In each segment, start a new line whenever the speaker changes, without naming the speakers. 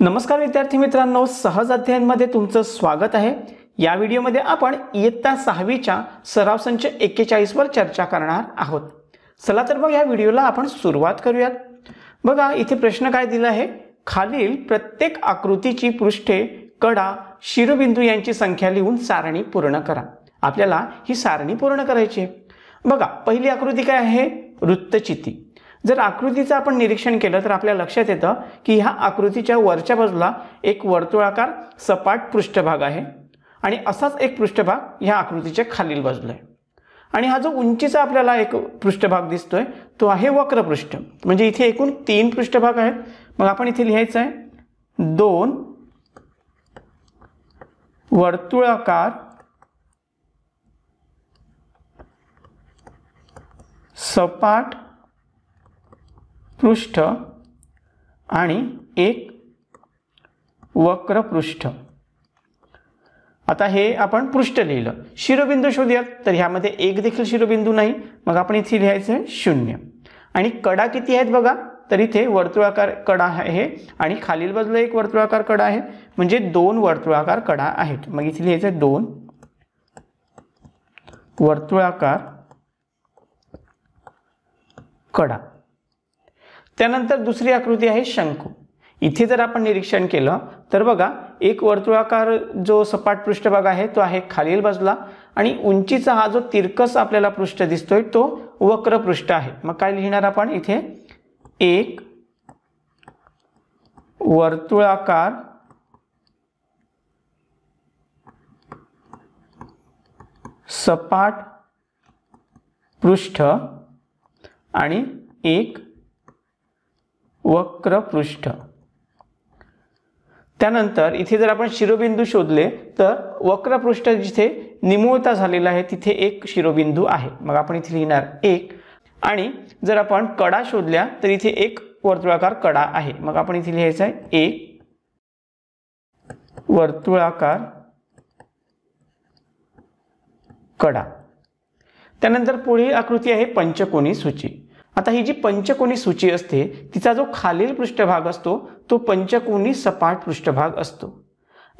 नमस्कार विद्यार्थी मित्रांनो सहज अध्ययनमध्ये तुमचं स्वागत आहे या व्हिडिओमध्ये आपण इयत्ता सहावीच्या सराव संच एक्केचाळीसवर चर्चा करणार आहोत चला तर मग या व्हिडिओला आपण सुरुवात करूयात बघा इथे प्रश्न काय दिला आहे खालील प्रत्येक आकृतीची पृष्ठे कडा शिरोबिंदू यांची संख्या लिहून सारणी पूर्ण करा आपल्याला ही सारणी पूर्ण करायची आहे बघा पहिली आकृती काय आहे वृत्तचिती जर आकृतीचं आपण निरीक्षण केलं तर आपल्या लक्षात येतं की ह्या आकृतीच्या वरच्या बाजूला एक वर्तुळाकार सपाट पृष्ठभाग आहे आणि असाच एक पृष्ठभाग ह्या आकृतीच्या खालील बाजूला आहे आणि हा जो उंचीचा आपल्याला एक पृष्ठभाग दिसतोय तो आहे वक्रपृष्ठ म्हणजे इथे एकूण तीन पृष्ठभाग आहेत मग आपण इथे लिहायचं आहे दोन वर्तुळाकार सपाट पृष्ठ आणि एक वक्र पृष्ठ आता हे आपण पृष्ठ लिहिलं शिरोबिंदू शोधूयात तर ह्यामध्ये एक देखील शिरोबिंदू नाही मग आपण इथे लिहायचं शून्य आणि कडा किती आहेत बघा तर इथे वर्तुळाकार कडा आहे आणि खालील बाजूला एक वर्तुळाकार कडा आहे म्हणजे दोन वर्तुळाकार कडा आहेत मग इथे लिहायचं आहे दोन वर्तुळाकार कडा त्यानंतर दुसरी आकृती आहे शंकू इथे जर आपण निरीक्षण केलं तर बघा एक वर्तुळाकार जो सपाट पृष्ठभाग आहे तो आहे खालील बाजूला आणि उंचीचा हा जो तिरकस आपल्याला पृष्ठ दिसतोय तो वक्र पृष्ठ आहे मग काय लिहिणार आपण इथे एक वर्तुळाकार सपाट पृष्ठ आणि एक वक्रपृष्ठ त्यानंतर इथे जर आपण शिरोबिंदू शोधले तर वक्रपृष्ठ जिथे निमूळता झालेला आहे तिथे एक शिरोबिंदू आहे मग आपण इथे लिहिणार एक आणि जर आपण कडा शोधल्या तर इथे एक वर्तुळाकार कडा आहे मग आपण इथे लिहायचं आहे एक वर्तुळाकार कडा त्यानंतर पुढील आकृती आहे पंचकोनी सूची आता ही जी पंचकोनी सूची असते तिचा जो खालील पृष्ठभाग असतो तो पंचकोनी सपाट पृष्ठभाग असतो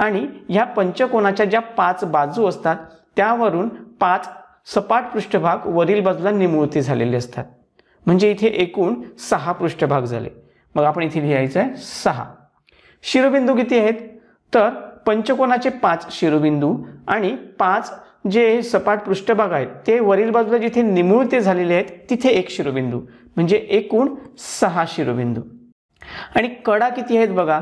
आणि ह्या पंचकोनाच्या ज्या पाच बाजू असतात त्यावरून पाच सपाट पृष्ठभाग वरील बाजूला निमुळते झालेले असतात म्हणजे इथे एकूण सहा पृष्ठभाग झाले मग आपण इथे लिहायचं आहे सहा शिरोबिंदू किती आहेत तर पंचकोनाचे पाच शिरोबिंदू आणि पाच जे सपाट पृष्ठभाग आहेत ते वरील बाजूला जिथे निमुळते झालेले आहेत तिथे एक शिरोबिंदू म्हणजे एकूण सहा शिरोबिंदू आणि कडा किती आहेत बघा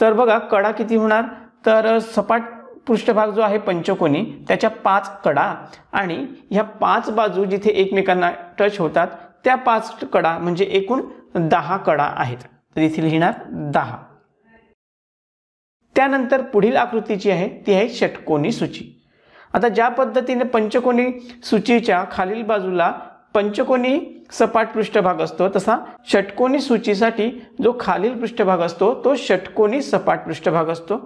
तर बघा कडा किती होणार तर सपाट पृष्ठभाग जो आहे पंचकोनी त्याच्या पाच कडा आणि ह्या पाच बाजू जिथे एकमेकांना टच होतात त्या पाच कडा म्हणजे एकूण दहा कडा आहेत तर इथे लिहिणार दहा त्यानंतर पुढील आकृती जी आहे ती आहे षटकोनी सूची आता ज्या पद्धतीने पंचकोनी सूचीच्या खालील बाजूला पंचकोनी सपाट पृष्ठभाग असतो तसा षटकोनी सूचीसाठी जो खालील पृष्ठभाग असतो तो षटकोनी सपाट पृष्ठभाग असतो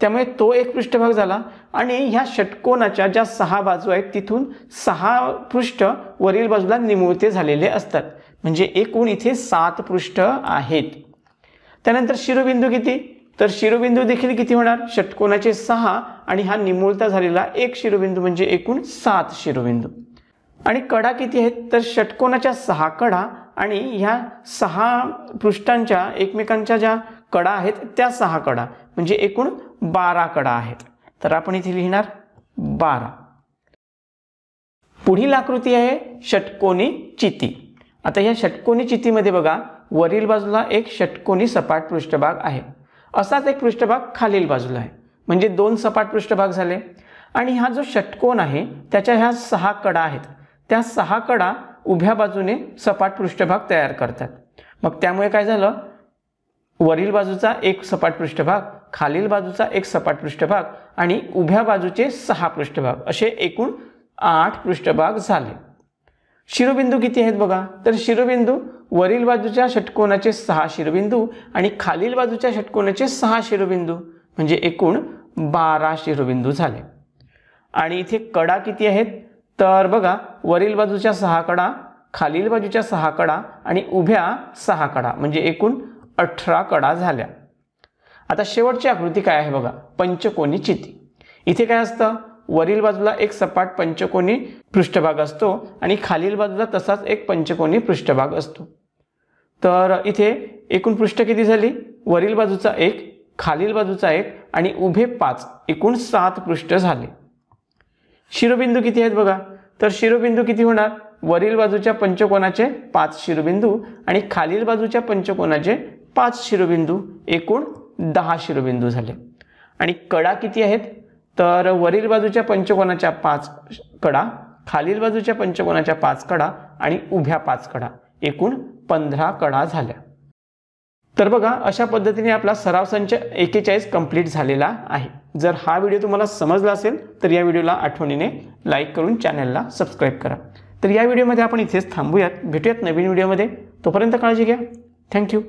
त्यामुळे तो एक पृष्ठभाग झाला आणि ह्या षटकोनाच्या ज्या सहा बाजू आहेत तिथून सहा पृष्ठ वरील बाजूला निमुळते झालेले असतात म्हणजे एकूण इथे सात पृष्ठ आहेत त्यानंतर शिरोबिंदू किती तर शिरोबिंदू देखील किती होणार षटकोनाचे सहा आणि हा निमुळता झालेला एक शिरोबिंदू म्हणजे एकूण सात शिरोबिंदू आणि कडा किती आहेत तर षटकोनाच्या सहा कडा आणि ह्या सहा पृष्ठांच्या एकमेकांच्या ज्या कडा आहेत त्या सहा कडा म्हणजे एकूण बारा कडा आहेत तर आपण इथे लिहिणार बारा पुढील आकृती आहे षटकोनी चिती आता या षटकोनी चितीमध्ये बघा वरील बाजूला एक षटकोनी सपाट पृष्ठभाग आहे असाच एक पृष्ठभाग खालील बाजूला आहे म्हणजे दोन सपाट पृष्ठभाग झाले आणि हा जो षटकोन आहे त्याच्या ह्या सहा कडा आहेत त्या सहा कडा उभ्या बाजूने सपाट पृष्ठभाग तयार करतात मग त्यामुळे काय झालं वरील बाजूचा एक सपाट पृष्ठभाग खालील बाजूचा एक सपाट पृष्ठभाग आणि उभ्या बाजूचे सहा पृष्ठभाग असे एकूण आठ पृष्ठभाग झाले शिरोबिंदू किती आहेत बघा तर शिरोबिंदू वरील बाजूच्या षटकोनाचे सहा शिरोबिंदू आणि खालील बाजूच्या षटकोनाचे सहा शिरोबिंदू म्हणजे एकूण बारा शिरोबिंदू झाले आणि इथे कडा किती आहेत तर बघा वरील बाजूच्या सहा कडा खालील बाजूच्या सहा कडा आणि उभ्या सहा कडा म्हणजे एकूण अठरा कडा झाल्या आता शेवटची आकृती काय आहे बघा पंचकोनी चिती इथे काय असतं वरील बाजूला एक सपाट पंचकोनी पृष्ठभाग असतो आणि खालील बाजूला तसाच एक पंचकोनी पृष्ठभाग असतो तर इथे एकूण पृष्ठ किती झाली वरील बाजूचा एक खालील बाजूचा एक आणि उभे पाच एकूण सात पृष्ठ झाले शिरोबिंदू किती आहेत बघा तर शिरोबिंदू किती होणार वरील बाजूच्या पंचकोनाचे पाच शिरोबिंदू आणि खालील बाजूच्या पंचकोनाचे पाच शिरोबिंदू एकूण दहा शिरोबिंदू झाले आणि कडा किती आहेत तर वरील बाजूच्या पंचकोनाच्या पाच कडा खालील बाजूच्या पंचकोनाच्या पाच कडा आणि उभ्या पाच कडा एकूण पंधरा कडा झाल्या तर बघा अशा पद्धतीने आपला सराव संच एकेचाळीस कंप्लीट झालेला आहे जर हा व्हिडिओ तुम्हाला समजला असेल तर या व्हिडिओला आठवणीने लाईक करून चॅनलला सबस्क्राईब करा तर या व्हिडिओमध्ये आपण इथेच थांबूयात भेटूयात नवीन व्हिडिओमध्ये तोपर्यंत काळजी घ्या थँक्यू